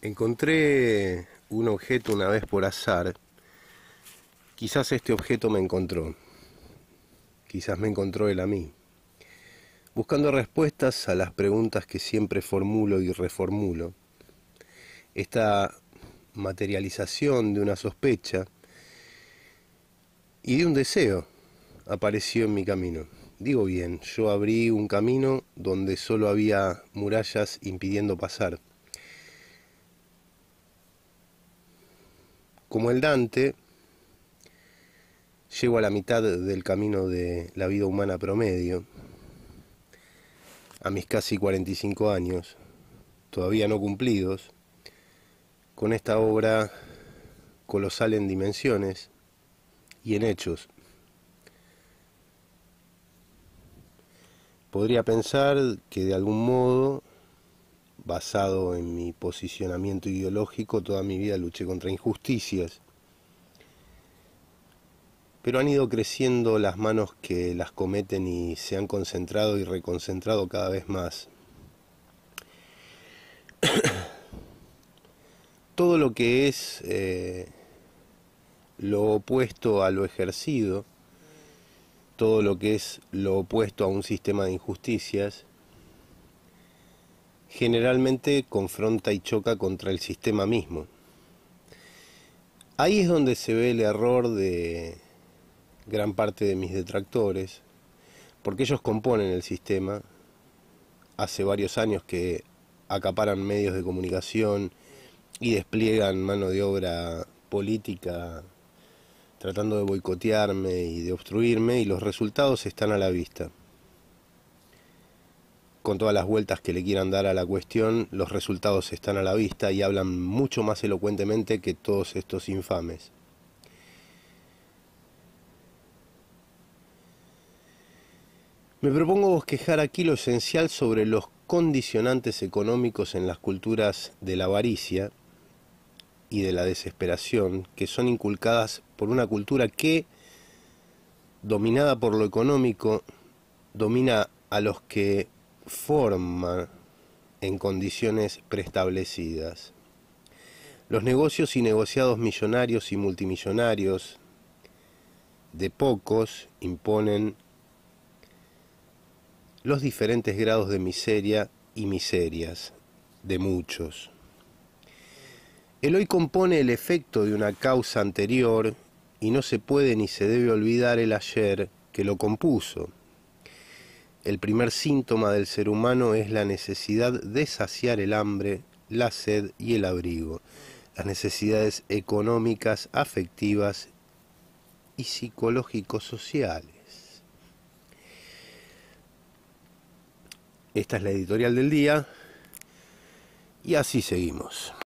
Encontré un objeto una vez por azar. Quizás este objeto me encontró. Quizás me encontró él a mí. Buscando respuestas a las preguntas que siempre formulo y reformulo. Esta materialización de una sospecha y de un deseo apareció en mi camino. Digo bien, yo abrí un camino donde solo había murallas impidiendo pasar Como el Dante, llego a la mitad del camino de la vida humana promedio, a mis casi 45 años, todavía no cumplidos, con esta obra colosal en dimensiones y en hechos. Podría pensar que de algún modo basado en mi posicionamiento ideológico, toda mi vida luché contra injusticias. Pero han ido creciendo las manos que las cometen y se han concentrado y reconcentrado cada vez más. Todo lo que es eh, lo opuesto a lo ejercido, todo lo que es lo opuesto a un sistema de injusticias, generalmente confronta y choca contra el sistema mismo. Ahí es donde se ve el error de gran parte de mis detractores, porque ellos componen el sistema, hace varios años que acaparan medios de comunicación y despliegan mano de obra política tratando de boicotearme y de obstruirme y los resultados están a la vista con todas las vueltas que le quieran dar a la cuestión, los resultados están a la vista y hablan mucho más elocuentemente que todos estos infames. Me propongo bosquejar aquí lo esencial sobre los condicionantes económicos en las culturas de la avaricia y de la desesperación que son inculcadas por una cultura que, dominada por lo económico, domina a los que forma en condiciones preestablecidas. Los negocios y negociados millonarios y multimillonarios de pocos imponen los diferentes grados de miseria y miserias de muchos. El hoy compone el efecto de una causa anterior y no se puede ni se debe olvidar el ayer que lo compuso. El primer síntoma del ser humano es la necesidad de saciar el hambre, la sed y el abrigo, las necesidades económicas, afectivas y psicológico-sociales. Esta es la editorial del día y así seguimos.